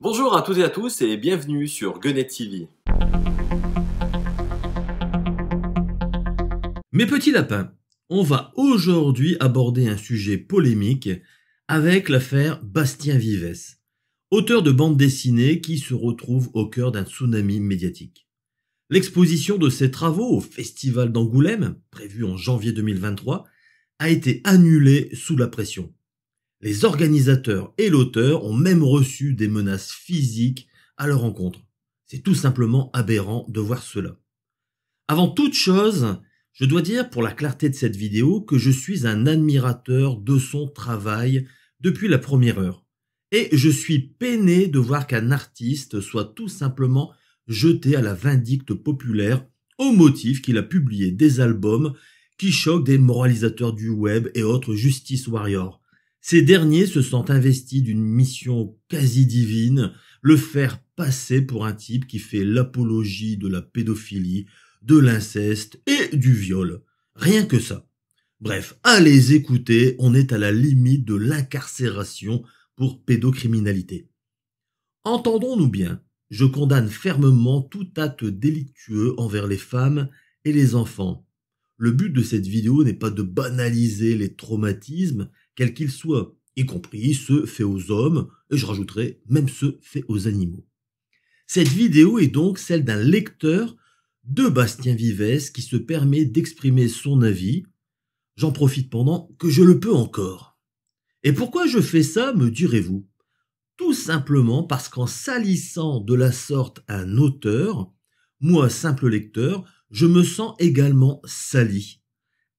Bonjour à toutes et à tous et bienvenue sur GUNNET TV. Mes petits lapins, on va aujourd'hui aborder un sujet polémique avec l'affaire Bastien Vives, auteur de bande dessinée qui se retrouve au cœur d'un tsunami médiatique. L'exposition de ses travaux au Festival d'Angoulême, prévu en janvier 2023, a été annulée sous la pression. Les organisateurs et l'auteur ont même reçu des menaces physiques à leur encontre. C'est tout simplement aberrant de voir cela. Avant toute chose, je dois dire, pour la clarté de cette vidéo, que je suis un admirateur de son travail depuis la première heure. Et je suis peiné de voir qu'un artiste soit tout simplement jeté à la vindicte populaire au motif qu'il a publié des albums qui choquent des moralisateurs du web et autres justice warriors. Ces derniers se sentent investis d'une mission quasi divine, le faire passer pour un type qui fait l'apologie de la pédophilie, de l'inceste et du viol. Rien que ça. Bref, allez écouter, on est à la limite de l'incarcération pour pédocriminalité. Entendons-nous bien, je condamne fermement tout acte délictueux envers les femmes et les enfants. Le but de cette vidéo n'est pas de banaliser les traumatismes, quels qu'ils soient, y compris ceux faits aux hommes, et je rajouterai même ceux faits aux animaux. Cette vidéo est donc celle d'un lecteur de Bastien vivès qui se permet d'exprimer son avis. J'en profite pendant que je le peux encore. Et pourquoi je fais ça, me direz-vous Tout simplement parce qu'en salissant de la sorte un auteur, moi, simple lecteur, je me sens également sali.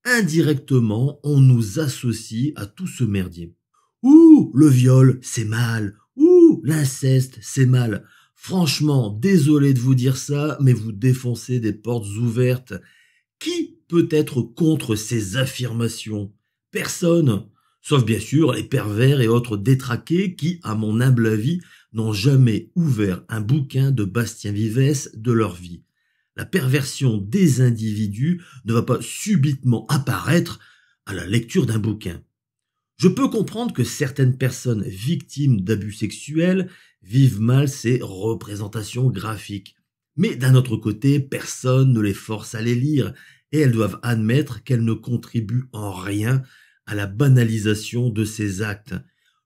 Indirectement, on nous associe à tout ce merdier. Ouh, le viol, c'est mal. Ouh, l'inceste, c'est mal. Franchement, désolé de vous dire ça, mais vous défoncez des portes ouvertes. Qui peut être contre ces affirmations Personne, sauf bien sûr les pervers et autres détraqués qui, à mon humble avis, n'ont jamais ouvert un bouquin de Bastien Vivès de leur vie. La perversion des individus ne va pas subitement apparaître à la lecture d'un bouquin. Je peux comprendre que certaines personnes victimes d'abus sexuels vivent mal ces représentations graphiques. Mais d'un autre côté, personne ne les force à les lire, et elles doivent admettre qu'elles ne contribuent en rien à la banalisation de ces actes.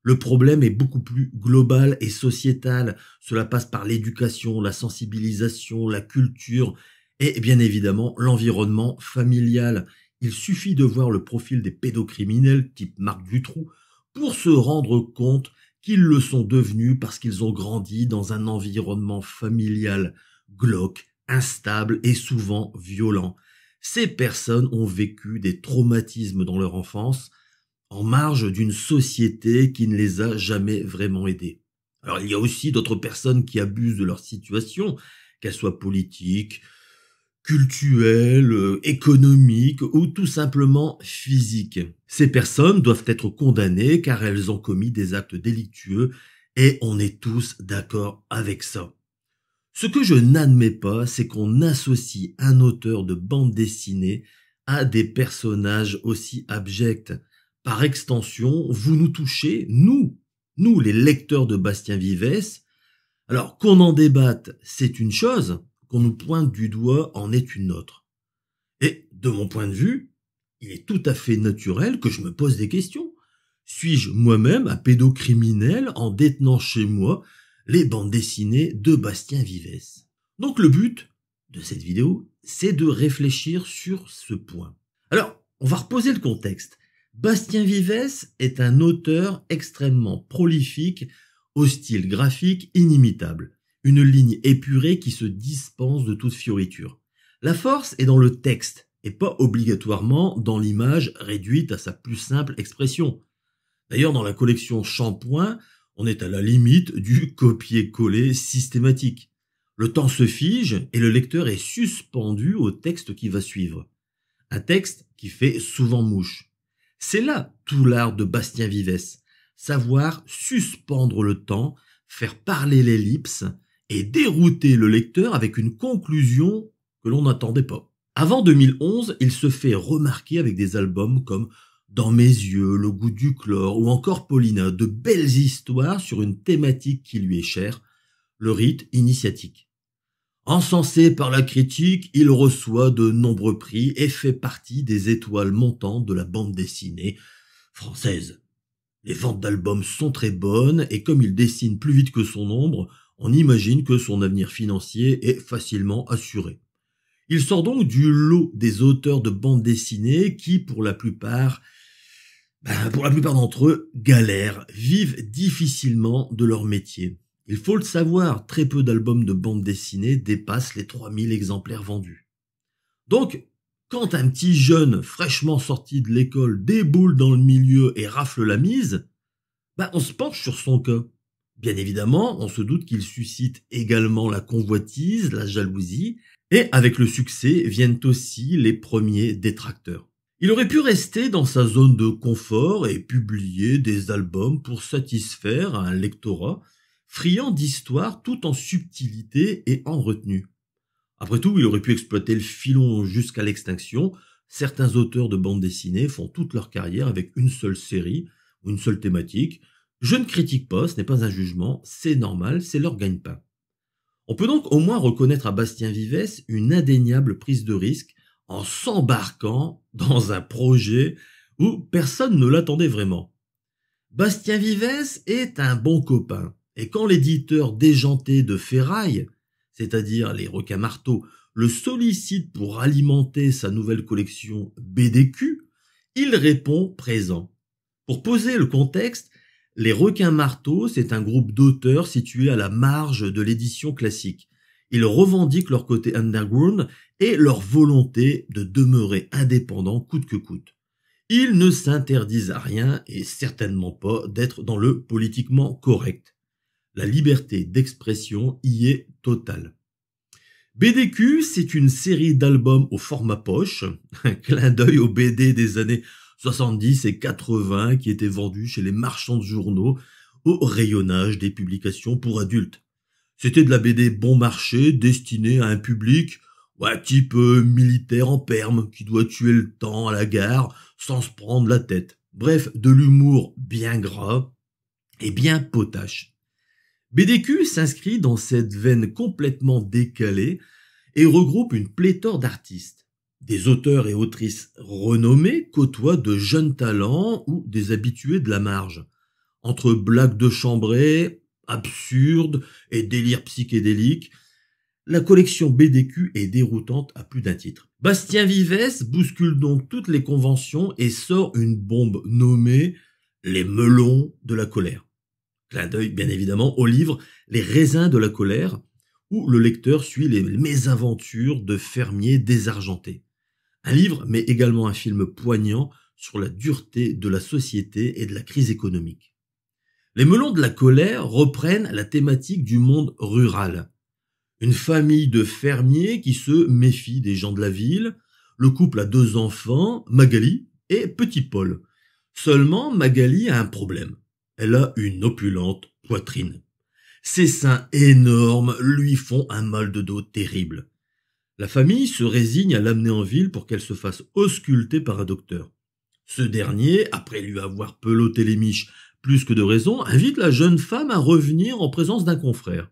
Le problème est beaucoup plus global et sociétal. Cela passe par l'éducation, la sensibilisation, la culture et bien évidemment l'environnement familial. Il suffit de voir le profil des pédocriminels type Marc Dutroux pour se rendre compte qu'ils le sont devenus parce qu'ils ont grandi dans un environnement familial glauque, instable et souvent violent. Ces personnes ont vécu des traumatismes dans leur enfance, en marge d'une société qui ne les a jamais vraiment aidés. Alors il y a aussi d'autres personnes qui abusent de leur situation, qu'elles soient politiques, culturelle, euh, économique ou tout simplement physique. Ces personnes doivent être condamnées car elles ont commis des actes délictueux et on est tous d'accord avec ça. Ce que je n'admets pas, c'est qu'on associe un auteur de bande dessinée à des personnages aussi abjects. Par extension, vous nous touchez, nous, nous les lecteurs de Bastien Vivès. Alors qu'on en débatte, c'est une chose, qu'on nous pointe du doigt en est une autre. Et, de mon point de vue, il est tout à fait naturel que je me pose des questions. Suis-je moi-même un pédocriminel en détenant chez moi les bandes dessinées de Bastien Vivès Donc le but de cette vidéo, c'est de réfléchir sur ce point. Alors, on va reposer le contexte. Bastien Vivès est un auteur extrêmement prolifique, au style graphique inimitable une ligne épurée qui se dispense de toute fioriture. La force est dans le texte et pas obligatoirement dans l'image réduite à sa plus simple expression. D'ailleurs, dans la collection Shampoing, on est à la limite du copier-coller systématique. Le temps se fige et le lecteur est suspendu au texte qui va suivre. Un texte qui fait souvent mouche. C'est là tout l'art de Bastien Vives, savoir suspendre le temps, faire parler l'ellipse, et dérouter le lecteur avec une conclusion que l'on n'attendait pas. Avant 2011, il se fait remarquer avec des albums comme Dans mes yeux, Le goût du chlore ou encore Paulina, de belles histoires sur une thématique qui lui est chère, le rite initiatique. Encensé par la critique, il reçoit de nombreux prix et fait partie des étoiles montantes de la bande dessinée française. Les ventes d'albums sont très bonnes et comme il dessine plus vite que son nombre on imagine que son avenir financier est facilement assuré. Il sort donc du lot des auteurs de bandes dessinées qui, pour la plupart, ben, pour la plupart d'entre eux, galèrent, vivent difficilement de leur métier. Il faut le savoir, très peu d'albums de bandes dessinées dépassent les 3000 exemplaires vendus. Donc, quand un petit jeune fraîchement sorti de l'école déboule dans le milieu et rafle la mise, bah on se penche sur son cas. Bien évidemment, on se doute qu'il suscite également la convoitise, la jalousie, et avec le succès viennent aussi les premiers détracteurs. Il aurait pu rester dans sa zone de confort et publier des albums pour satisfaire un lectorat friand d'histoire tout en subtilité et en retenue. Après tout, il aurait pu exploiter le filon jusqu'à l'extinction. Certains auteurs de bande dessinées font toute leur carrière avec une seule série ou une seule thématique, je ne critique pas, ce n'est pas un jugement, c'est normal, c'est leur gagne-pain. On peut donc au moins reconnaître à Bastien Vivès une indéniable prise de risque en s'embarquant dans un projet où personne ne l'attendait vraiment. Bastien Vivès est un bon copain, et quand l'éditeur déjanté de Ferraille, c'est-à-dire les requins marteaux, le sollicite pour alimenter sa nouvelle collection BDQ, il répond présent. Pour poser le contexte, les requins marteaux, c'est un groupe d'auteurs situé à la marge de l'édition classique. Ils revendiquent leur côté underground et leur volonté de demeurer indépendants coûte que coûte. Ils ne s'interdisent à rien et certainement pas d'être dans le politiquement correct. La liberté d'expression y est totale. BDQ, c'est une série d'albums au format poche, un clin d'œil aux BD des années 70 et 80 qui étaient vendus chez les marchands de journaux au rayonnage des publications pour adultes. C'était de la BD bon marché destinée à un public ouais, type militaire en perme qui doit tuer le temps à la gare sans se prendre la tête. Bref, de l'humour bien gras et bien potache. BDQ s'inscrit dans cette veine complètement décalée et regroupe une pléthore d'artistes. Des auteurs et autrices renommés côtoient de jeunes talents ou des habitués de la marge. Entre blagues de chambrée, absurdes et délires psychédéliques, la collection BDQ est déroutante à plus d'un titre. Bastien Vives bouscule donc toutes les conventions et sort une bombe nommée Les melons de la colère. Clin d'œil bien évidemment au livre Les raisins de la colère, où le lecteur suit les mésaventures de fermiers désargentés. Un livre, mais également un film poignant sur la dureté de la société et de la crise économique. Les melons de la colère reprennent la thématique du monde rural. Une famille de fermiers qui se méfient des gens de la ville, le couple a deux enfants, Magali et Petit Paul. Seulement, Magali a un problème. Elle a une opulente poitrine. Ses seins énormes lui font un mal de dos terrible. La famille se résigne à l'amener en ville pour qu'elle se fasse ausculter par un docteur. Ce dernier, après lui avoir peloté les miches plus que de raison, invite la jeune femme à revenir en présence d'un confrère.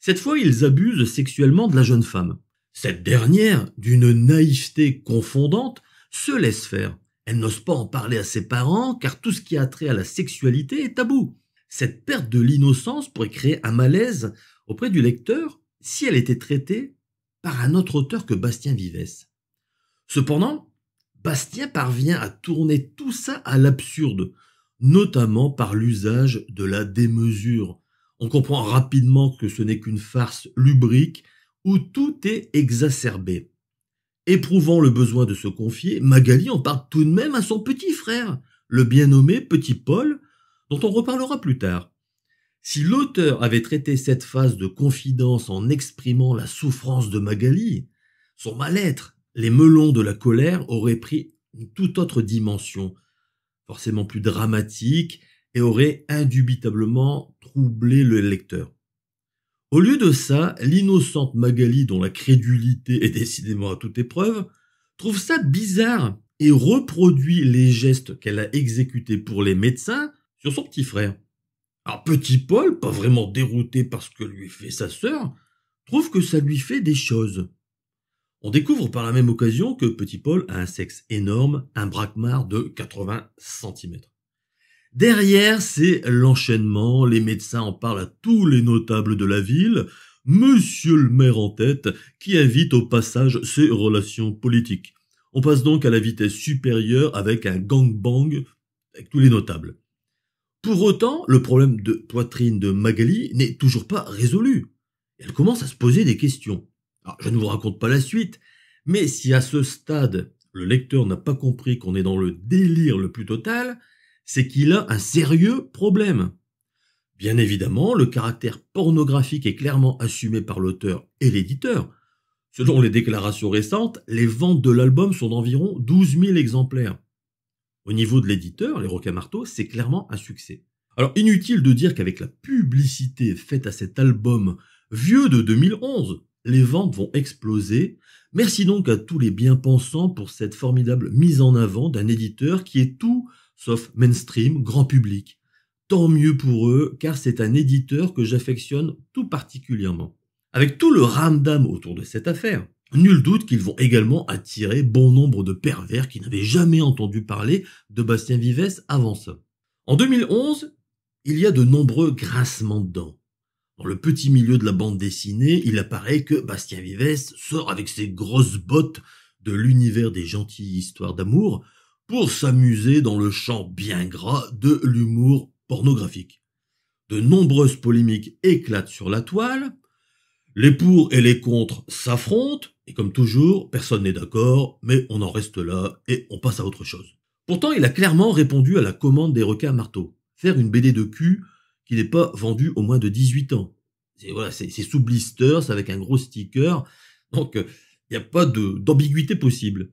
Cette fois, ils abusent sexuellement de la jeune femme. Cette dernière, d'une naïveté confondante, se laisse faire. Elle n'ose pas en parler à ses parents car tout ce qui a trait à la sexualité est tabou. Cette perte de l'innocence pourrait créer un malaise auprès du lecteur si elle était traitée par un autre auteur que Bastien Vivès. Cependant, Bastien parvient à tourner tout ça à l'absurde, notamment par l'usage de la démesure. On comprend rapidement que ce n'est qu'une farce lubrique où tout est exacerbé. Éprouvant le besoin de se confier, Magali en parle tout de même à son petit frère, le bien nommé Petit Paul, dont on reparlera plus tard. Si l'auteur avait traité cette phase de confidence en exprimant la souffrance de Magali, son mal-être, les melons de la colère auraient pris une toute autre dimension, forcément plus dramatique, et auraient indubitablement troublé le lecteur. Au lieu de ça, l'innocente Magali, dont la crédulité est décidément à toute épreuve, trouve ça bizarre et reproduit les gestes qu'elle a exécutés pour les médecins sur son petit frère. Alors petit Paul, pas vraiment dérouté par ce que lui fait sa sœur, trouve que ça lui fait des choses. On découvre par la même occasion que petit Paul a un sexe énorme, un braquemar de 80 cm. Derrière, c'est l'enchaînement, les médecins en parlent à tous les notables de la ville, monsieur le maire en tête, qui invite au passage ses relations politiques. On passe donc à la vitesse supérieure avec un gangbang avec tous les notables. Pour autant, le problème de poitrine de Magali n'est toujours pas résolu. Elle commence à se poser des questions. je ne vous raconte pas la suite, mais si à ce stade, le lecteur n'a pas compris qu'on est dans le délire le plus total, c'est qu'il a un sérieux problème. Bien évidemment, le caractère pornographique est clairement assumé par l'auteur et l'éditeur. Selon les déclarations récentes, les ventes de l'album sont d'environ 12 000 exemplaires. Au niveau de l'éditeur, les Roquins c'est clairement un succès. Alors inutile de dire qu'avec la publicité faite à cet album vieux de 2011, les ventes vont exploser. Merci donc à tous les bien-pensants pour cette formidable mise en avant d'un éditeur qui est tout sauf mainstream, grand public. Tant mieux pour eux, car c'est un éditeur que j'affectionne tout particulièrement. Avec tout le ramdam autour de cette affaire, Nul doute qu'ils vont également attirer bon nombre de pervers qui n'avaient jamais entendu parler de Bastien Vives avant ça. En 2011, il y a de nombreux grincements de dents. Dans le petit milieu de la bande dessinée, il apparaît que Bastien Vives sort avec ses grosses bottes de l'univers des gentilles histoires d'amour pour s'amuser dans le champ bien gras de l'humour pornographique. De nombreuses polémiques éclatent sur la toile, les pour et les contre s'affrontent, et comme toujours, personne n'est d'accord, mais on en reste là et on passe à autre chose. Pourtant, il a clairement répondu à la commande des requins à marteau. Faire une BD de cul qui n'est pas vendue au moins de 18 ans. C'est voilà, c'est sous blister, c'est avec un gros sticker, donc euh, il n'y a pas d'ambiguïté possible.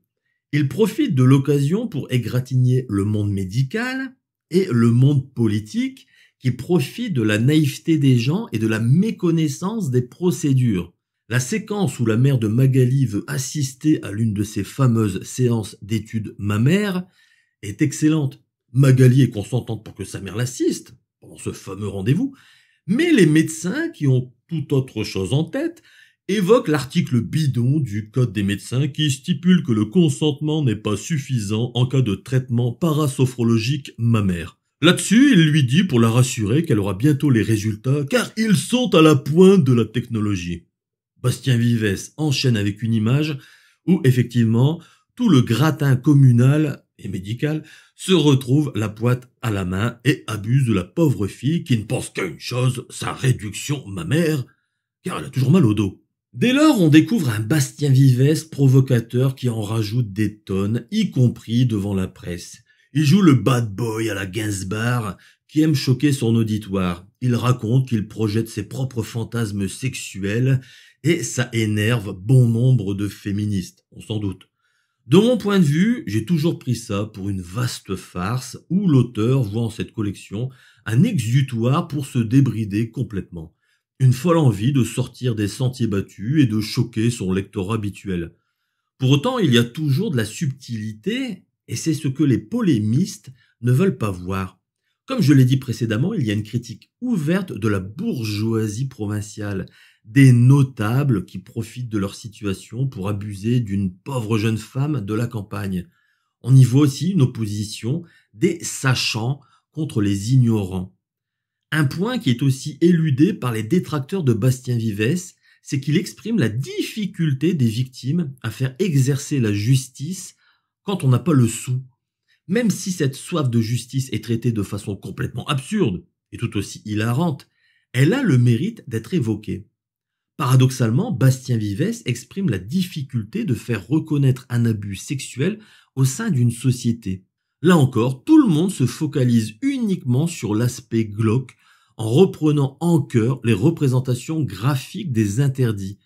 Il profite de l'occasion pour égratigner le monde médical et le monde politique, qui profite de la naïveté des gens et de la méconnaissance des procédures. La séquence où la mère de Magali veut assister à l'une de ces fameuses séances d'études mammaires est excellente. Magali est consentante pour que sa mère l'assiste pendant ce fameux rendez-vous, mais les médecins qui ont tout autre chose en tête évoquent l'article bidon du Code des médecins qui stipule que le consentement n'est pas suffisant en cas de traitement parasophrologique mammaire. Là-dessus, il lui dit pour la rassurer qu'elle aura bientôt les résultats car ils sont à la pointe de la technologie. Bastien vivès enchaîne avec une image où effectivement tout le gratin communal et médical se retrouve la poite à la main et abuse de la pauvre fille qui ne pense qu'à une chose, sa réduction mère, car elle a toujours mal au dos. Dès lors, on découvre un Bastien vivès provocateur qui en rajoute des tonnes, y compris devant la presse. Il joue le bad boy à la Gainsbar qui aime choquer son auditoire. Il raconte qu'il projette ses propres fantasmes sexuels et ça énerve bon nombre de féministes, on s'en doute. De mon point de vue, j'ai toujours pris ça pour une vaste farce où l'auteur voit en cette collection un exutoire pour se débrider complètement. Une folle envie de sortir des sentiers battus et de choquer son lectorat habituel. Pour autant, il y a toujours de la subtilité et c'est ce que les polémistes ne veulent pas voir. Comme je l'ai dit précédemment, il y a une critique ouverte de la bourgeoisie provinciale, des notables qui profitent de leur situation pour abuser d'une pauvre jeune femme de la campagne. On y voit aussi une opposition des sachants contre les ignorants. Un point qui est aussi éludé par les détracteurs de Bastien Vivès, c'est qu'il exprime la difficulté des victimes à faire exercer la justice quand on n'a pas le sou, même si cette soif de justice est traitée de façon complètement absurde et tout aussi hilarante, elle a le mérite d'être évoquée. Paradoxalement, Bastien Vivès exprime la difficulté de faire reconnaître un abus sexuel au sein d'une société. Là encore, tout le monde se focalise uniquement sur l'aspect glauque en reprenant en cœur les représentations graphiques des interdits,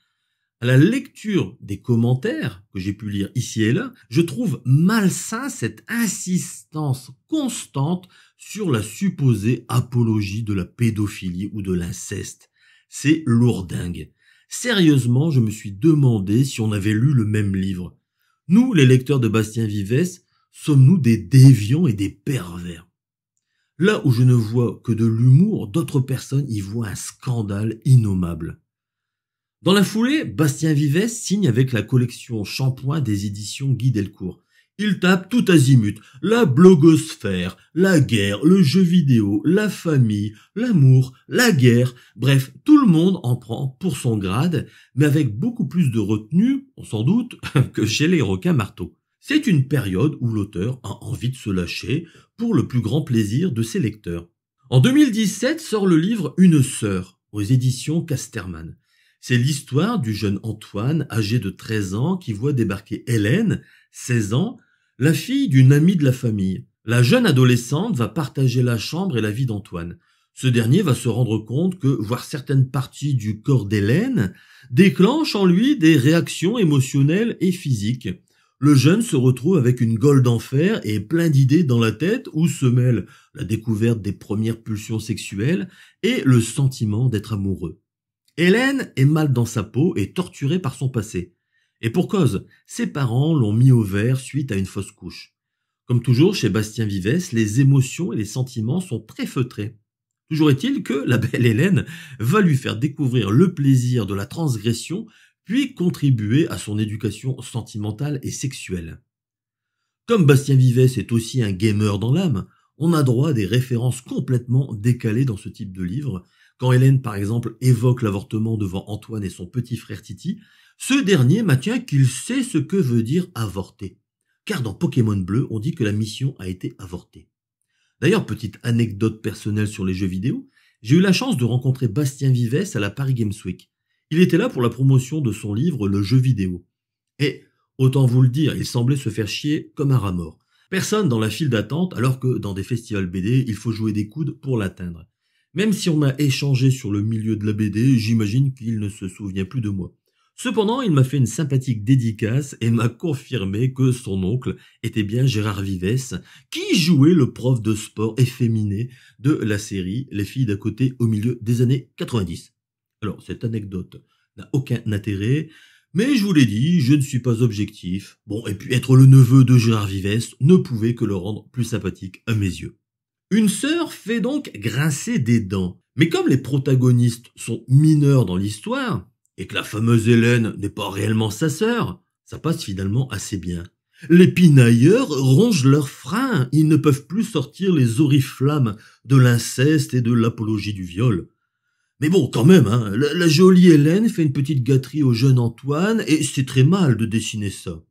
à la lecture des commentaires que j'ai pu lire ici et là, je trouve malsain cette insistance constante sur la supposée apologie de la pédophilie ou de l'inceste. C'est lourdingue. Sérieusement, je me suis demandé si on avait lu le même livre. Nous, les lecteurs de Bastien Vivès, sommes-nous des déviants et des pervers Là où je ne vois que de l'humour, d'autres personnes y voient un scandale innommable. Dans la foulée, Bastien Vivet signe avec la collection Shampoing des éditions Guy Delcourt. Il tape tout azimut, la blogosphère, la guerre, le jeu vidéo, la famille, l'amour, la guerre, bref, tout le monde en prend pour son grade, mais avec beaucoup plus de retenue, on s'en doute, que chez les requins marteaux. C'est une période où l'auteur a envie de se lâcher pour le plus grand plaisir de ses lecteurs. En 2017 sort le livre Une sœur aux éditions Casterman. C'est l'histoire du jeune Antoine, âgé de 13 ans, qui voit débarquer Hélène, 16 ans, la fille d'une amie de la famille. La jeune adolescente va partager la chambre et la vie d'Antoine. Ce dernier va se rendre compte que voir certaines parties du corps d'Hélène déclenche en lui des réactions émotionnelles et physiques. Le jeune se retrouve avec une gueule d'enfer et plein d'idées dans la tête où se mêlent la découverte des premières pulsions sexuelles et le sentiment d'être amoureux. Hélène est mal dans sa peau et torturée par son passé. Et pour cause, ses parents l'ont mis au vert suite à une fausse couche. Comme toujours chez Bastien Vivès, les émotions et les sentiments sont très feutrés. Toujours est-il que la belle Hélène va lui faire découvrir le plaisir de la transgression, puis contribuer à son éducation sentimentale et sexuelle. Comme Bastien Vivès est aussi un gamer dans l'âme, on a droit à des références complètement décalées dans ce type de livre, quand Hélène, par exemple, évoque l'avortement devant Antoine et son petit frère Titi, ce dernier maintient qu'il sait ce que veut dire avorter. Car dans Pokémon Bleu, on dit que la mission a été avortée. D'ailleurs, petite anecdote personnelle sur les jeux vidéo, j'ai eu la chance de rencontrer Bastien Vivès à la Paris Games Week. Il était là pour la promotion de son livre Le jeu vidéo. Et, autant vous le dire, il semblait se faire chier comme un rat mort. Personne dans la file d'attente alors que dans des festivals BD, il faut jouer des coudes pour l'atteindre. Même si on a échangé sur le milieu de la BD, j'imagine qu'il ne se souvient plus de moi. Cependant, il m'a fait une sympathique dédicace et m'a confirmé que son oncle était bien Gérard Vivès, qui jouait le prof de sport efféminé de la série Les filles d'à côté au milieu des années 90. Alors, cette anecdote n'a aucun intérêt, mais je vous l'ai dit, je ne suis pas objectif. Bon, et puis être le neveu de Gérard Vivès ne pouvait que le rendre plus sympathique à mes yeux. Une sœur fait donc grincer des dents. Mais comme les protagonistes sont mineurs dans l'histoire, et que la fameuse Hélène n'est pas réellement sa sœur, ça passe finalement assez bien. Les pinailleurs rongent leurs freins, ils ne peuvent plus sortir les oriflammes de l'inceste et de l'apologie du viol. Mais bon, quand même, hein, la, la jolie Hélène fait une petite gâterie au jeune Antoine, et c'est très mal de dessiner ça.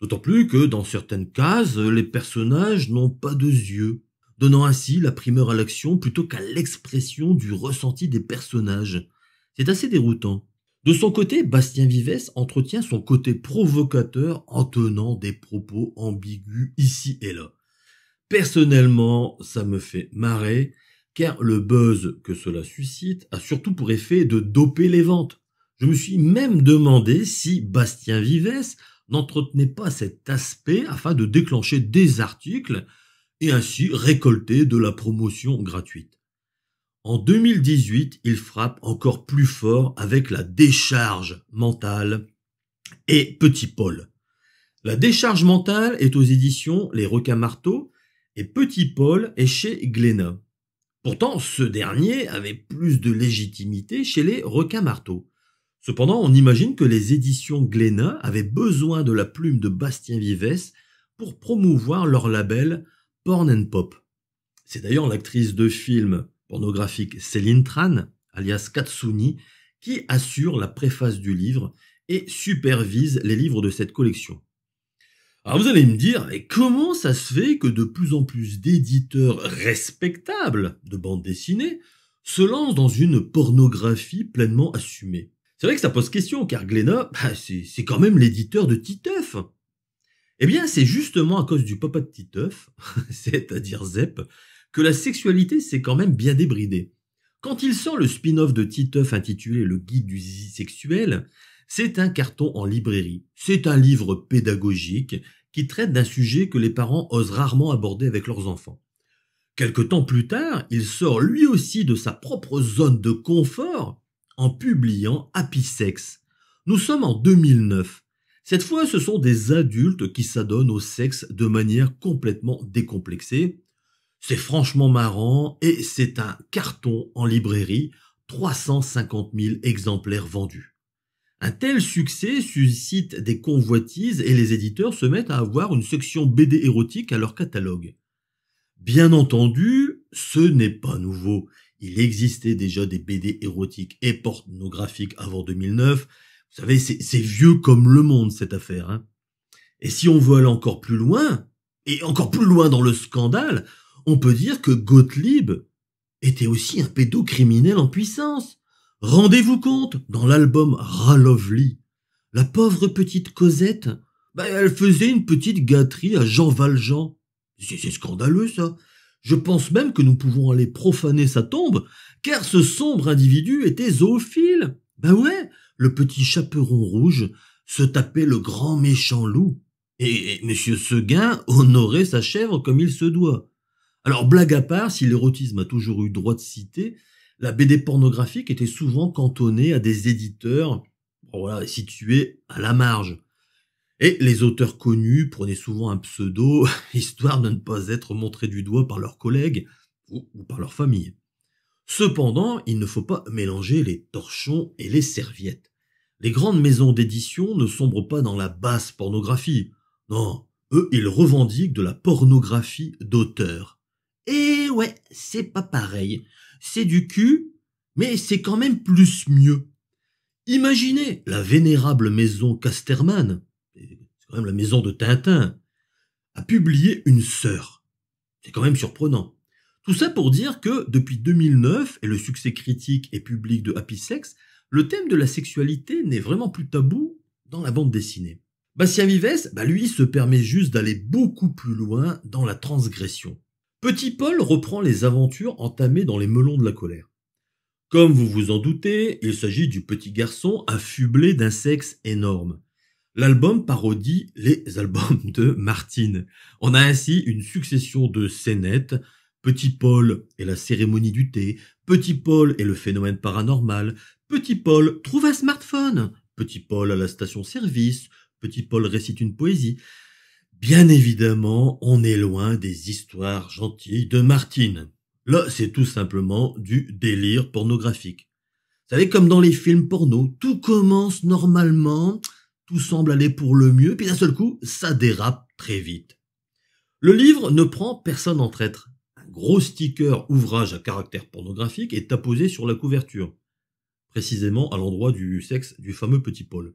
D'autant plus que dans certaines cases, les personnages n'ont pas de yeux donnant ainsi la primeur à l'action plutôt qu'à l'expression du ressenti des personnages. C'est assez déroutant. De son côté, Bastien Vives entretient son côté provocateur en tenant des propos ambigus ici et là. Personnellement, ça me fait marrer, car le buzz que cela suscite a surtout pour effet de doper les ventes. Je me suis même demandé si Bastien Vives n'entretenait pas cet aspect afin de déclencher des articles et ainsi récolter de la promotion gratuite. En 2018, il frappe encore plus fort avec la décharge mentale et Petit Paul. La décharge mentale est aux éditions Les Requins Marteaux et Petit Paul est chez Glénat. Pourtant, ce dernier avait plus de légitimité chez les Requins Marteaux. Cependant, on imagine que les éditions Glénat avaient besoin de la plume de Bastien Vivès pour promouvoir leur label Porn and Pop. C'est d'ailleurs l'actrice de film pornographique Céline Tran, alias Katsuni, qui assure la préface du livre et supervise les livres de cette collection. Alors vous allez me dire, mais comment ça se fait que de plus en plus d'éditeurs respectables de bandes dessinées se lancent dans une pornographie pleinement assumée C'est vrai que ça pose question, car Glénat, bah, c'est quand même l'éditeur de Titeuf, eh bien, c'est justement à cause du papa de Titeuf, c'est-à-dire Zep, que la sexualité s'est quand même bien débridée. Quand il sort le spin-off de Titeuf intitulé Le guide du zizi sexuel, c'est un carton en librairie. C'est un livre pédagogique qui traite d'un sujet que les parents osent rarement aborder avec leurs enfants. Quelque temps plus tard, il sort lui aussi de sa propre zone de confort en publiant Happy Sex. Nous sommes en 2009 cette fois, ce sont des adultes qui s'adonnent au sexe de manière complètement décomplexée. C'est franchement marrant et c'est un carton en librairie, 350 000 exemplaires vendus. Un tel succès suscite des convoitises et les éditeurs se mettent à avoir une section BD érotique à leur catalogue. Bien entendu, ce n'est pas nouveau. Il existait déjà des BD érotiques et pornographiques avant 2009, vous savez, c'est vieux comme le monde, cette affaire. Hein et si on veut aller encore plus loin, et encore plus loin dans le scandale, on peut dire que Gottlieb était aussi un pédocriminel en puissance. Rendez-vous compte, dans l'album Lovely », la pauvre petite Cosette, bah, elle faisait une petite gâterie à Jean Valjean. C'est scandaleux, ça. Je pense même que nous pouvons aller profaner sa tombe, car ce sombre individu était zoophile. Ben ouais, le petit chaperon rouge se tapait le grand méchant loup. Et, M. Seguin honorait sa chèvre comme il se doit. Alors blague à part, si l'érotisme a toujours eu droit de citer, la BD pornographique était souvent cantonnée à des éditeurs voilà, situés à la marge. Et les auteurs connus prenaient souvent un pseudo, histoire de ne pas être montrés du doigt par leurs collègues ou par leur famille. Cependant, il ne faut pas mélanger les torchons et les serviettes. Les grandes maisons d'édition ne sombrent pas dans la basse pornographie. Non, eux, ils revendiquent de la pornographie d'auteur. Eh ouais, c'est pas pareil. C'est du cul, mais c'est quand même plus mieux. Imaginez la vénérable maison Casterman, c'est quand même la maison de Tintin, a publié une sœur. C'est quand même surprenant. Tout ça pour dire que depuis 2009 et le succès critique et public de Happy Sex, le thème de la sexualité n'est vraiment plus tabou dans la bande dessinée. Bastien Vives, bah, lui, se permet juste d'aller beaucoup plus loin dans la transgression. Petit Paul reprend les aventures entamées dans les melons de la colère. Comme vous vous en doutez, il s'agit du petit garçon affublé d'un sexe énorme. L'album parodie les albums de Martine. On a ainsi une succession de scénettes, Petit Paul et la cérémonie du thé, Petit Paul et le phénomène paranormal, Petit Paul trouve un smartphone. Petit Paul à la station-service. Petit Paul récite une poésie. Bien évidemment, on est loin des histoires gentilles de Martine. Là, c'est tout simplement du délire pornographique. Vous savez, comme dans les films porno, tout commence normalement, tout semble aller pour le mieux, puis d'un seul coup, ça dérape très vite. Le livre ne prend personne en traître. Un gros sticker ouvrage à caractère pornographique est apposé sur la couverture précisément à l'endroit du sexe du fameux petit Paul.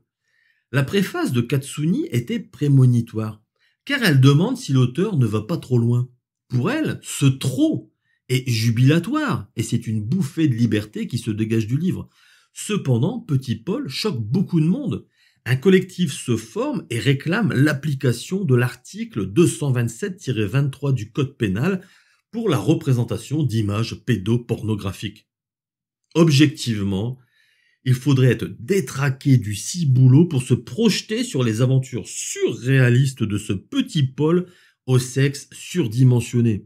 La préface de Katsuni était prémonitoire, car elle demande si l'auteur ne va pas trop loin. Pour elle, ce trop est jubilatoire, et c'est une bouffée de liberté qui se dégage du livre. Cependant, Petit Paul choque beaucoup de monde. Un collectif se forme et réclame l'application de l'article 227-23 du Code pénal pour la représentation d'images pédopornographiques. Objectivement, il faudrait être détraqué du ciboulot pour se projeter sur les aventures surréalistes de ce petit Paul au sexe surdimensionné.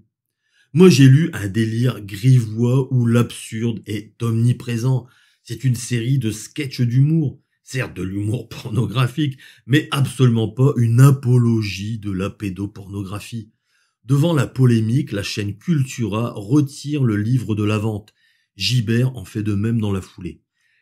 Moi j'ai lu un délire grivois où l'absurde est omniprésent. C'est une série de sketchs d'humour, certes de l'humour pornographique, mais absolument pas une apologie de la pédopornographie. Devant la polémique, la chaîne Cultura retire le livre de la vente. Gibert en fait de même dans la foulée.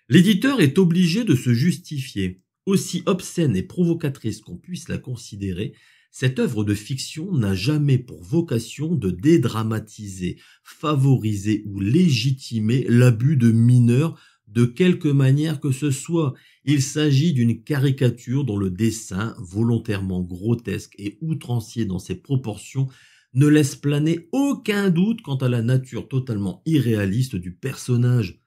L'éditeur est obligé de se justifier. Aussi obscène et provocatrice qu'on puisse la considérer, cette œuvre de fiction n'a jamais pour vocation de dédramatiser, favoriser ou légitimer l'abus de mineurs de quelque manière que ce soit. Il s'agit d'une caricature dont le dessin, volontairement grotesque et outrancier dans ses proportions, ne laisse planer aucun doute quant à la nature totalement irréaliste du personnage.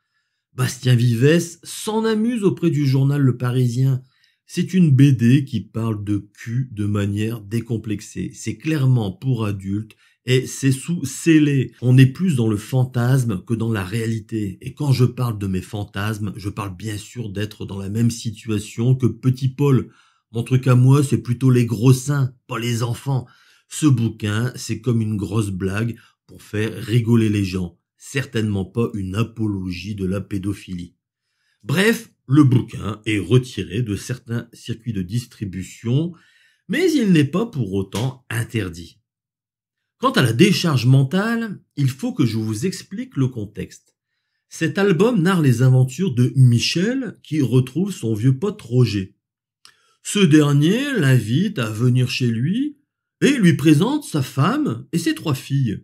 Bastien Vivès s'en amuse auprès du journal Le Parisien. C'est une BD qui parle de cul de manière décomplexée. C'est clairement pour adultes et c'est sous scellé. On est plus dans le fantasme que dans la réalité. Et quand je parle de mes fantasmes, je parle bien sûr d'être dans la même situation que Petit Paul. Mon truc à moi, c'est plutôt les gros seins, pas les enfants. Ce bouquin, c'est comme une grosse blague pour faire rigoler les gens certainement pas une apologie de la pédophilie. Bref, le bouquin est retiré de certains circuits de distribution, mais il n'est pas pour autant interdit. Quant à la décharge mentale, il faut que je vous explique le contexte. Cet album narre les aventures de Michel qui retrouve son vieux pote Roger. Ce dernier l'invite à venir chez lui et lui présente sa femme et ses trois filles.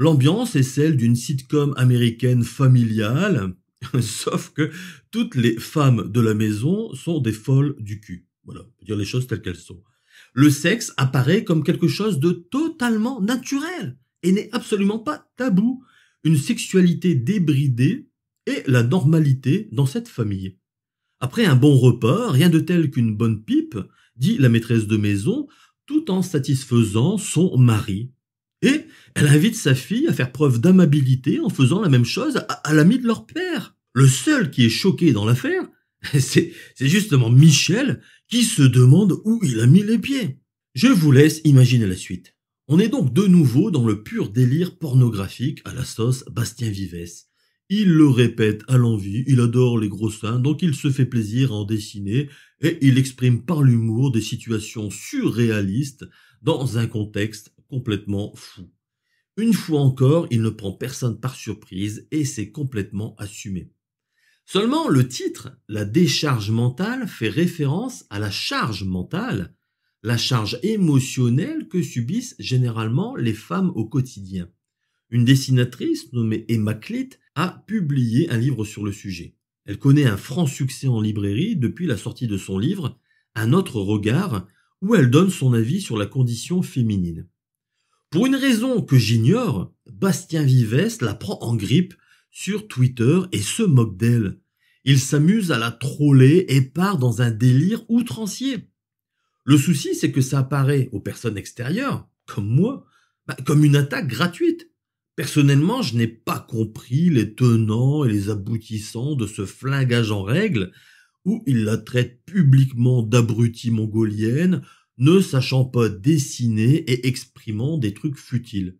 L'ambiance est celle d'une sitcom américaine familiale, sauf que toutes les femmes de la maison sont des folles du cul. Voilà, on dire les choses telles qu'elles sont. Le sexe apparaît comme quelque chose de totalement naturel et n'est absolument pas tabou. Une sexualité débridée est la normalité dans cette famille. Après un bon repas, rien de tel qu'une bonne pipe, dit la maîtresse de maison, tout en satisfaisant son mari. Et elle invite sa fille à faire preuve d'amabilité en faisant la même chose à, l'ami de leur père. Le seul qui est choqué dans l'affaire, c'est justement Michel qui se demande où il a mis les pieds. Je vous laisse imaginer la suite. On est donc de nouveau dans le pur délire pornographique à la sauce Bastien Vivès. Il le répète à l'envie, il adore les gros seins, donc il se fait plaisir à en dessiner, et il exprime par l'humour des situations surréalistes dans un contexte complètement fou. Une fois encore, il ne prend personne par surprise et c'est complètement assumé. Seulement, le titre, la décharge mentale, fait référence à la charge mentale, la charge émotionnelle que subissent généralement les femmes au quotidien. Une dessinatrice nommée Emma Clit a publié un livre sur le sujet. Elle connaît un franc succès en librairie depuis la sortie de son livre Un autre regard, où elle donne son avis sur la condition féminine. Pour une raison que j'ignore, Bastien Vivès la prend en grippe sur Twitter et se moque d'elle. Il s'amuse à la troller et part dans un délire outrancier. Le souci, c'est que ça apparaît aux personnes extérieures, comme moi, bah, comme une attaque gratuite. Personnellement, je n'ai pas compris les tenants et les aboutissants de ce flingage en règle, où il la traite publiquement d'abrutie mongolienne, ne sachant pas dessiner et exprimant des trucs futiles.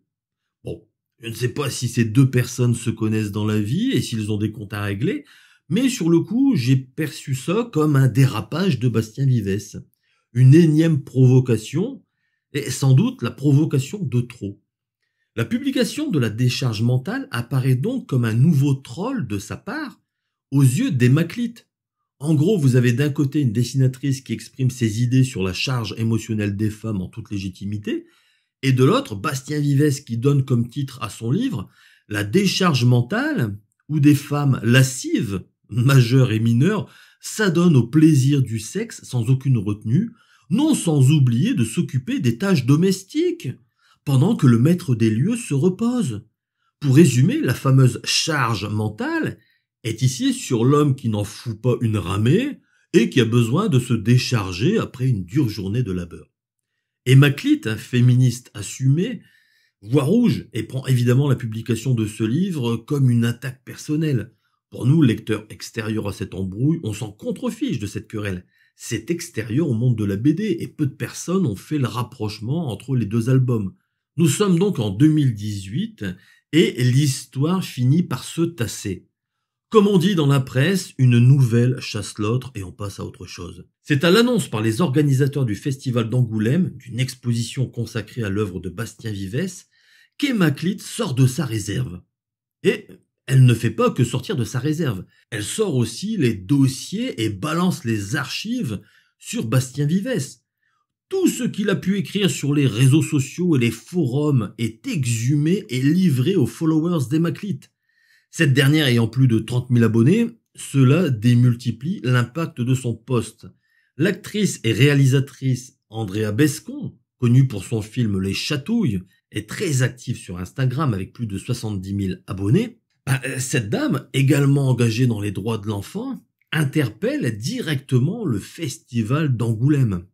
Bon, je ne sais pas si ces deux personnes se connaissent dans la vie et s'ils ont des comptes à régler, mais sur le coup, j'ai perçu ça comme un dérapage de Bastien Vives, une énième provocation, et sans doute la provocation de trop. La publication de la décharge mentale apparaît donc comme un nouveau troll de sa part aux yeux des. En gros, vous avez d'un côté une dessinatrice qui exprime ses idées sur la charge émotionnelle des femmes en toute légitimité, et de l'autre, Bastien Vives qui donne comme titre à son livre La décharge mentale, où des femmes lascives, majeures et mineures, s'adonnent au plaisir du sexe sans aucune retenue, non sans oublier de s'occuper des tâches domestiques, pendant que le maître des lieux se repose. Pour résumer, la fameuse charge mentale est ici sur l'homme qui n'en fout pas une ramée et qui a besoin de se décharger après une dure journée de labeur. Héraclite, un féministe assumé, voit rouge et prend évidemment la publication de ce livre comme une attaque personnelle. Pour nous, lecteurs extérieurs à cette embrouille, on s'en contrefiche de cette querelle. C'est extérieur au monde de la BD et peu de personnes ont fait le rapprochement entre les deux albums. Nous sommes donc en 2018 et l'histoire finit par se tasser. Comme on dit dans la presse, une nouvelle chasse l'autre et on passe à autre chose. C'est à l'annonce par les organisateurs du festival d'Angoulême d'une exposition consacrée à l'œuvre de Bastien Vivès qu'Hémaclite sort de sa réserve. Et elle ne fait pas que sortir de sa réserve. Elle sort aussi les dossiers et balance les archives sur Bastien Vivès. Tout ce qu'il a pu écrire sur les réseaux sociaux et les forums est exhumé et livré aux followers d'Emaclite. Cette dernière ayant plus de 30 000 abonnés, cela démultiplie l'impact de son poste. L'actrice et réalisatrice Andrea Bescon, connue pour son film Les Chatouilles, est très active sur Instagram avec plus de 70 000 abonnés. Bah, euh, cette dame, également engagée dans les droits de l'enfant, interpelle directement le festival d'Angoulême.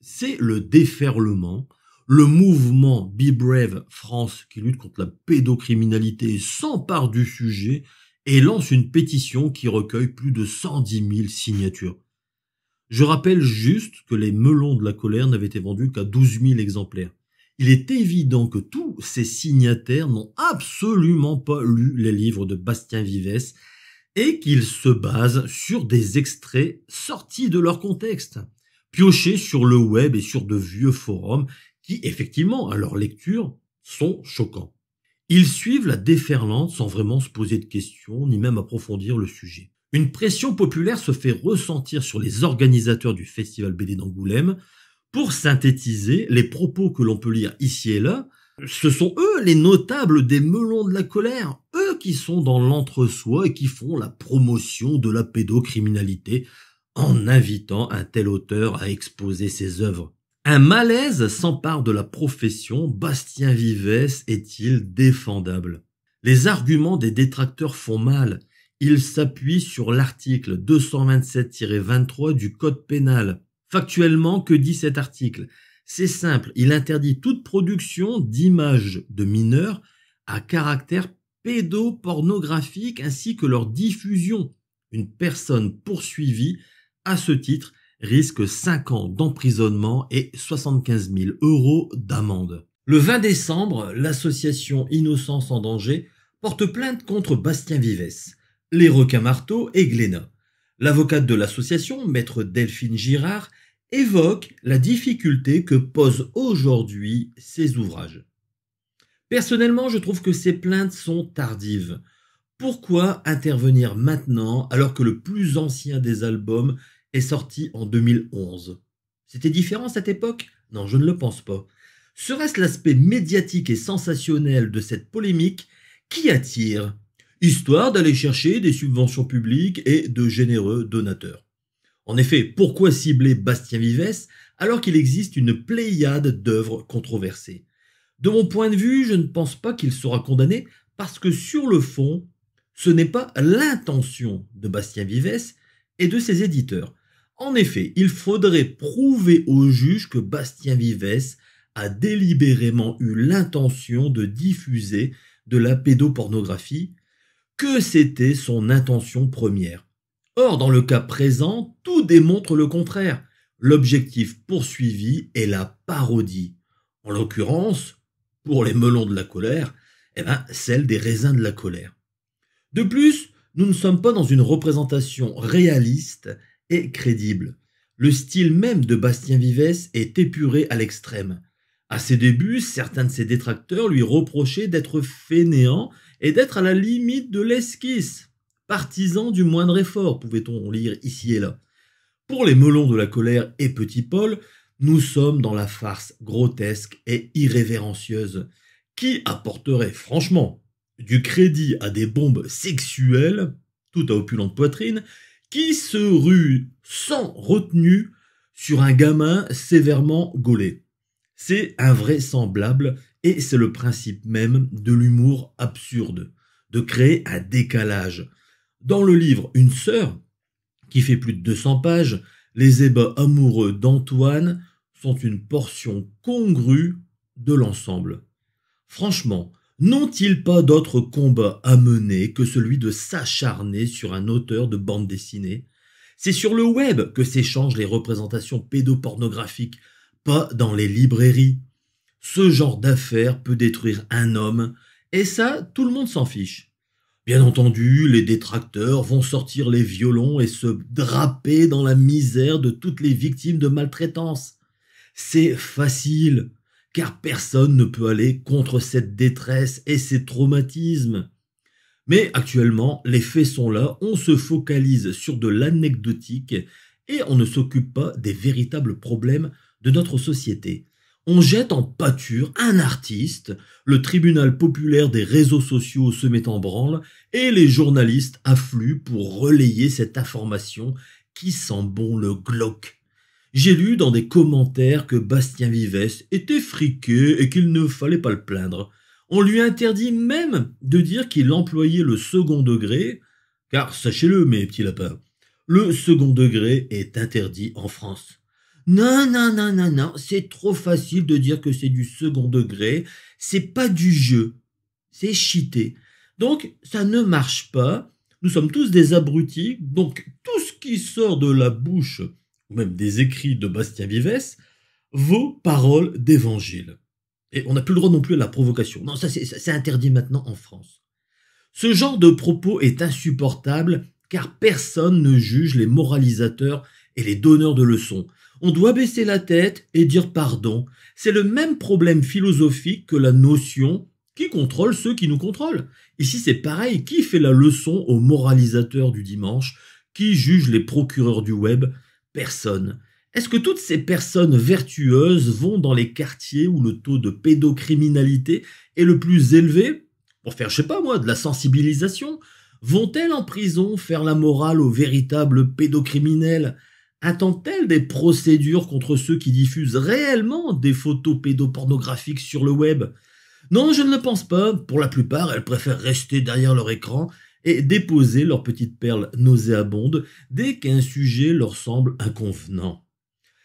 C'est le déferlement le mouvement Be Brave France, qui lutte contre la pédocriminalité, s'empare du sujet et lance une pétition qui recueille plus de 110 000 signatures. Je rappelle juste que les melons de la colère n'avaient été vendus qu'à 12 000 exemplaires. Il est évident que tous ces signataires n'ont absolument pas lu les livres de Bastien Vivès et qu'ils se basent sur des extraits sortis de leur contexte, piochés sur le web et sur de vieux forums qui effectivement, à leur lecture, sont choquants. Ils suivent la déferlante sans vraiment se poser de questions ni même approfondir le sujet. Une pression populaire se fait ressentir sur les organisateurs du Festival BD d'Angoulême. Pour synthétiser les propos que l'on peut lire ici et là, ce sont eux les notables des melons de la colère, eux qui sont dans l'entre-soi et qui font la promotion de la pédocriminalité en invitant un tel auteur à exposer ses œuvres. Un malaise s'empare de la profession, Bastien Vivès est-il défendable Les arguments des détracteurs font mal. Ils s'appuient sur l'article 227-23 du Code pénal. Factuellement, que dit cet article C'est simple, il interdit toute production d'images de mineurs à caractère pédopornographique ainsi que leur diffusion. Une personne poursuivie à ce titre risque 5 ans d'emprisonnement et 75 000 euros d'amende. Le 20 décembre, l'association Innocence en danger porte plainte contre Bastien Vives, les requins marteaux et Glénat. L'avocate de l'association, maître Delphine Girard, évoque la difficulté que posent aujourd'hui ces ouvrages. Personnellement, je trouve que ces plaintes sont tardives. Pourquoi intervenir maintenant alors que le plus ancien des albums est sorti en 2011. C'était différent à cette époque Non, je ne le pense pas. Serait-ce l'aspect médiatique et sensationnel de cette polémique qui attire, histoire d'aller chercher des subventions publiques et de généreux donateurs En effet, pourquoi cibler Bastien Vivès alors qu'il existe une pléiade d'œuvres controversées De mon point de vue, je ne pense pas qu'il sera condamné parce que sur le fond, ce n'est pas l'intention de Bastien Vivès et de ses éditeurs. En effet, il faudrait prouver au juge que Bastien Vivès a délibérément eu l'intention de diffuser de la pédopornographie, que c'était son intention première. Or, dans le cas présent, tout démontre le contraire. L'objectif poursuivi est la parodie. En l'occurrence, pour les melons de la colère, eh ben, celle des raisins de la colère. De plus, nous ne sommes pas dans une représentation réaliste crédible. Le style même de Bastien Vivès est épuré à l'extrême. À ses débuts, certains de ses détracteurs lui reprochaient d'être fainéant et d'être à la limite de l'esquisse. Partisan du moindre effort, pouvait-on lire ici et là. Pour les melons de la colère et Petit Paul, nous sommes dans la farce grotesque et irrévérencieuse. Qui apporterait franchement du crédit à des bombes sexuelles, tout à opulente poitrine, qui se rue sans retenue sur un gamin sévèrement gaulé. C'est invraisemblable et c'est le principe même de l'humour absurde, de créer un décalage. Dans le livre Une sœur, qui fait plus de 200 pages, les ébats amoureux d'Antoine sont une portion congrue de l'ensemble. Franchement, n'ont-ils pas d'autre combat à mener que celui de s'acharner sur un auteur de bande dessinée C'est sur le web que s'échangent les représentations pédopornographiques, pas dans les librairies. Ce genre d'affaires peut détruire un homme, et ça, tout le monde s'en fiche. Bien entendu, les détracteurs vont sortir les violons et se draper dans la misère de toutes les victimes de maltraitance. C'est facile car personne ne peut aller contre cette détresse et ces traumatismes. Mais actuellement, les faits sont là, on se focalise sur de l'anecdotique et on ne s'occupe pas des véritables problèmes de notre société. On jette en pâture un artiste, le tribunal populaire des réseaux sociaux se met en branle et les journalistes affluent pour relayer cette information qui sent bon le glauque. J'ai lu dans des commentaires que Bastien Vivès était friqué et qu'il ne fallait pas le plaindre. On lui interdit même de dire qu'il employait le second degré, car sachez-le, mes petits lapins, le second degré est interdit en France. Non, non, non, non, non, c'est trop facile de dire que c'est du second degré, c'est pas du jeu, c'est cheaté. Donc, ça ne marche pas, nous sommes tous des abrutis, donc tout ce qui sort de la bouche même des écrits de Bastien Vives, vos paroles d'évangile. Et on n'a plus le droit non plus à la provocation. Non, ça c'est interdit maintenant en France. Ce genre de propos est insupportable car personne ne juge les moralisateurs et les donneurs de leçons. On doit baisser la tête et dire pardon. C'est le même problème philosophique que la notion qui contrôle ceux qui nous contrôlent. Ici c'est pareil, qui fait la leçon aux moralisateurs du dimanche, qui juge les procureurs du web, Personne. Est-ce que toutes ces personnes vertueuses vont dans les quartiers où le taux de pédocriminalité est le plus élevé pour faire, je sais pas moi, de la sensibilisation Vont-elles en prison faire la morale aux véritables pédocriminels Attendent-elles des procédures contre ceux qui diffusent réellement des photos pédopornographiques sur le web Non, je ne le pense pas. Pour la plupart, elles préfèrent rester derrière leur écran et déposer leurs petites perles nauséabondes dès qu'un sujet leur semble inconvenant.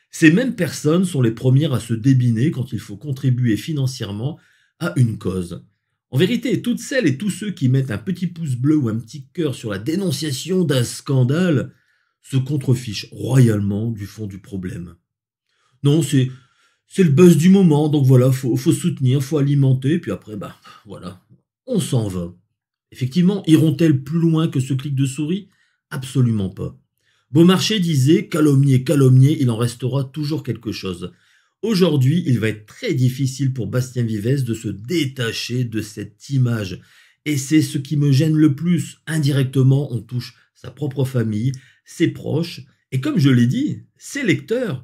Ces mêmes personnes sont les premières à se débiner quand il faut contribuer financièrement à une cause. En vérité, toutes celles et tous ceux qui mettent un petit pouce bleu ou un petit cœur sur la dénonciation d'un scandale se contrefichent royalement du fond du problème. Non, c'est c'est le buzz du moment, donc voilà, faut, faut soutenir, faut alimenter, puis après, bah voilà, on s'en va. Effectivement, iront-elles plus loin que ce clic de souris Absolument pas. Beaumarchais disait calomnier, calomnier, il en restera toujours quelque chose. Aujourd'hui, il va être très difficile pour Bastien Vives de se détacher de cette image. Et c'est ce qui me gêne le plus. Indirectement, on touche sa propre famille, ses proches, et comme je l'ai dit, ses lecteurs.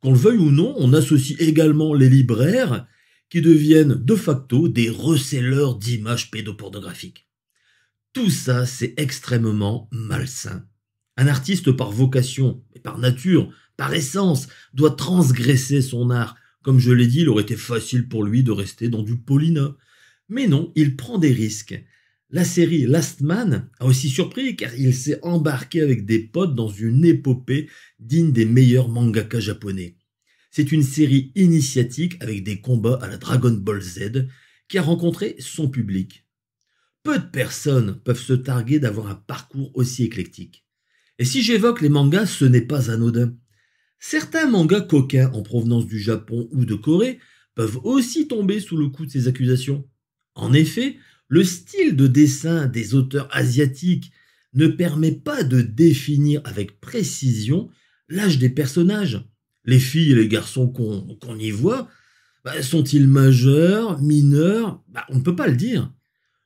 Qu'on le veuille ou non, on associe également les libraires qui deviennent de facto des receleurs d'images pédopornographiques. Tout ça, c'est extrêmement malsain. Un artiste par vocation, et par nature, par essence, doit transgresser son art. Comme je l'ai dit, il aurait été facile pour lui de rester dans du Paulina. Mais non, il prend des risques. La série Last Man a aussi surpris car il s'est embarqué avec des potes dans une épopée digne des meilleurs mangaka japonais. C'est une série initiatique avec des combats à la Dragon Ball Z qui a rencontré son public peu de personnes peuvent se targuer d'avoir un parcours aussi éclectique. Et si j'évoque les mangas, ce n'est pas anodin. Certains mangas coquins en provenance du Japon ou de Corée peuvent aussi tomber sous le coup de ces accusations. En effet, le style de dessin des auteurs asiatiques ne permet pas de définir avec précision l'âge des personnages. Les filles et les garçons qu'on y voit, bah, sont-ils majeurs, mineurs bah, On ne peut pas le dire.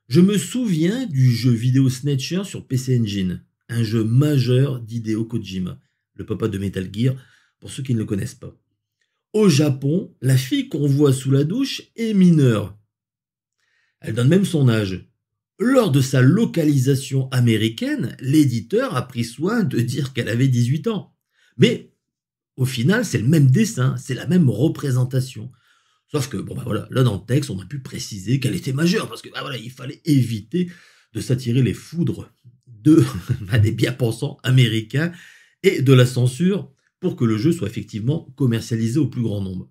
Je me souviens du jeu vidéo Snatcher sur PC Engine, un jeu majeur d'Hideo Kojima, le papa de Metal Gear, pour ceux qui ne le connaissent pas. Au Japon, la fille qu'on voit sous la douche est mineure. Elle donne même son âge. Lors de sa localisation américaine, l'éditeur a pris soin de dire qu'elle avait 18 ans. Mais au final, c'est le même dessin, c'est la même représentation. Sauf que, bon, bah, voilà, là dans le texte, on a pu préciser qu'elle était majeure, parce que, bah, voilà, il fallait éviter de s'attirer les foudres de, bah, des bien-pensants américains et de la censure pour que le jeu soit effectivement commercialisé au plus grand nombre.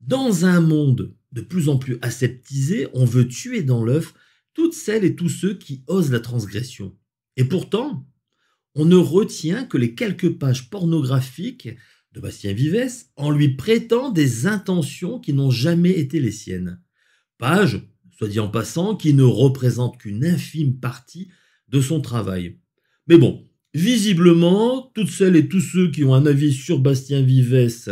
Dans un monde de plus en plus aseptisé, on veut tuer dans l'œuf toutes celles et tous ceux qui osent la transgression. Et pourtant, on ne retient que les quelques pages pornographiques Bastien vivès en lui prêtant des intentions qui n'ont jamais été les siennes. Page, soit dit en passant, qui ne représente qu'une infime partie de son travail. Mais bon, visiblement, toutes celles et tous ceux qui ont un avis sur Bastien vivès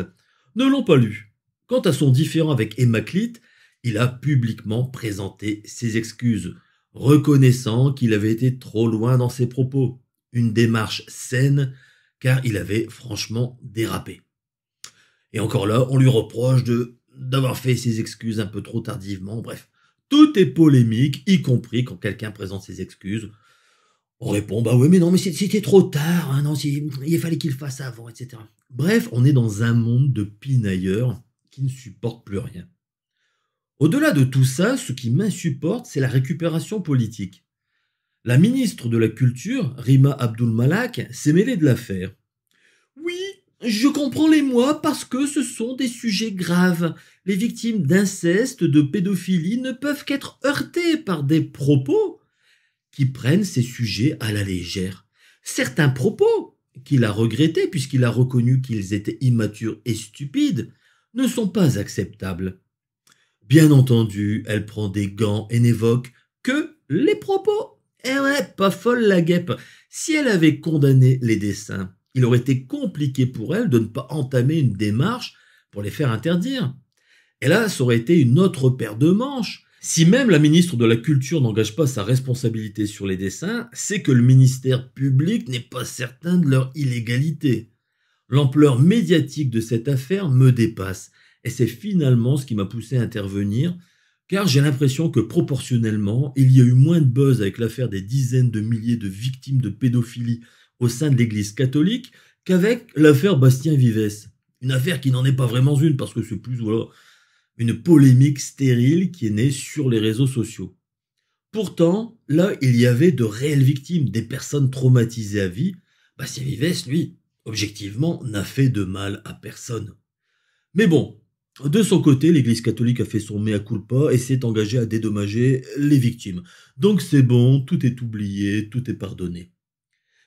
ne l'ont pas lu. Quant à son différend avec Hémaclite, il a publiquement présenté ses excuses, reconnaissant qu'il avait été trop loin dans ses propos. Une démarche saine car il avait franchement dérapé. Et encore là, on lui reproche de d'avoir fait ses excuses un peu trop tardivement, bref. Tout est polémique, y compris quand quelqu'un présente ses excuses. On répond, bah oui, mais non, mais c'était trop tard, hein, non, il fallait qu'il fasse avant, etc. Bref, on est dans un monde de pinailleurs qui ne supporte plus rien. Au-delà de tout ça, ce qui m'insupporte, c'est la récupération politique. La ministre de la Culture, Rima Abdul Malak, s'est mêlée de l'affaire. Oui, je comprends les mois parce que ce sont des sujets graves. Les victimes d'inceste, de pédophilie ne peuvent qu'être heurtées par des propos qui prennent ces sujets à la légère. Certains propos, qu'il a regrettés puisqu'il a reconnu qu'ils étaient immatures et stupides, ne sont pas acceptables. Bien entendu, elle prend des gants et n'évoque que les propos eh ouais, pas folle la guêpe. Si elle avait condamné les dessins, il aurait été compliqué pour elle de ne pas entamer une démarche pour les faire interdire. Et là, ça aurait été une autre paire de manches. Si même la ministre de la Culture n'engage pas sa responsabilité sur les dessins, c'est que le ministère public n'est pas certain de leur illégalité. L'ampleur médiatique de cette affaire me dépasse, et c'est finalement ce qui m'a poussé à intervenir car j'ai l'impression que proportionnellement, il y a eu moins de buzz avec l'affaire des dizaines de milliers de victimes de pédophilie au sein de l'Église catholique qu'avec l'affaire Bastien vivès Une affaire qui n'en est pas vraiment une, parce que c'est plus voilà, une polémique stérile qui est née sur les réseaux sociaux. Pourtant, là, il y avait de réelles victimes, des personnes traumatisées à vie. Bastien vivès lui, objectivement, n'a fait de mal à personne. Mais bon, de son côté, l'Église catholique a fait son mea culpa et s'est engagée à dédommager les victimes. Donc c'est bon, tout est oublié, tout est pardonné.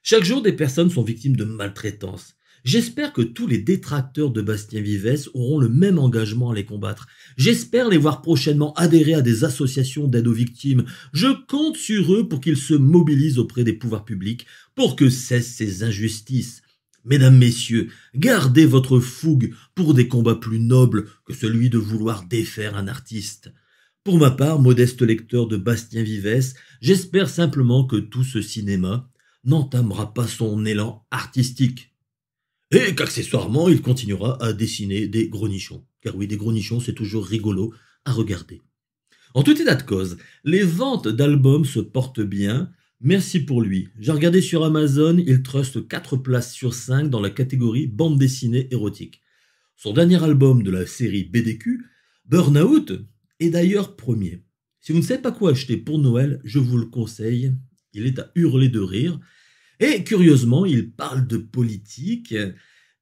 Chaque jour, des personnes sont victimes de maltraitance. J'espère que tous les détracteurs de Bastien Vivès auront le même engagement à les combattre. J'espère les voir prochainement adhérer à des associations d'aide aux victimes. Je compte sur eux pour qu'ils se mobilisent auprès des pouvoirs publics pour que cessent ces injustices. Mesdames, messieurs, gardez votre fougue pour des combats plus nobles que celui de vouloir défaire un artiste. Pour ma part, modeste lecteur de Bastien Vivès, j'espère simplement que tout ce cinéma n'entamera pas son élan artistique. Et qu'accessoirement, il continuera à dessiner des gros Car oui, des gros c'est toujours rigolo à regarder. En tout état de cause, les ventes d'albums se portent bien, Merci pour lui. J'ai regardé sur Amazon, il truste 4 places sur 5 dans la catégorie bande dessinée érotique. Son dernier album de la série BDQ, Burnout, est d'ailleurs premier. Si vous ne savez pas quoi acheter pour Noël, je vous le conseille. Il est à hurler de rire. Et curieusement, il parle de politique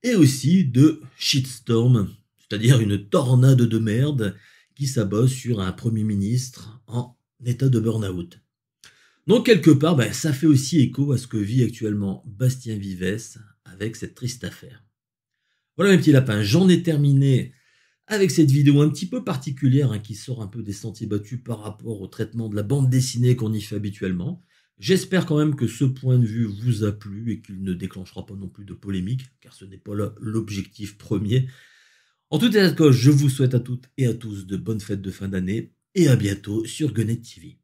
et aussi de shitstorm, c'est-à-dire une tornade de merde qui s'abat sur un Premier ministre en état de Burnout. Donc quelque part, ben, ça fait aussi écho à ce que vit actuellement Bastien Vivès avec cette triste affaire. Voilà mes petits lapins, j'en ai terminé avec cette vidéo un petit peu particulière hein, qui sort un peu des sentiers battus par rapport au traitement de la bande dessinée qu'on y fait habituellement. J'espère quand même que ce point de vue vous a plu et qu'il ne déclenchera pas non plus de polémique, car ce n'est pas l'objectif premier. En tout cas, je vous souhaite à toutes et à tous de bonnes fêtes de fin d'année et à bientôt sur Gunnet TV.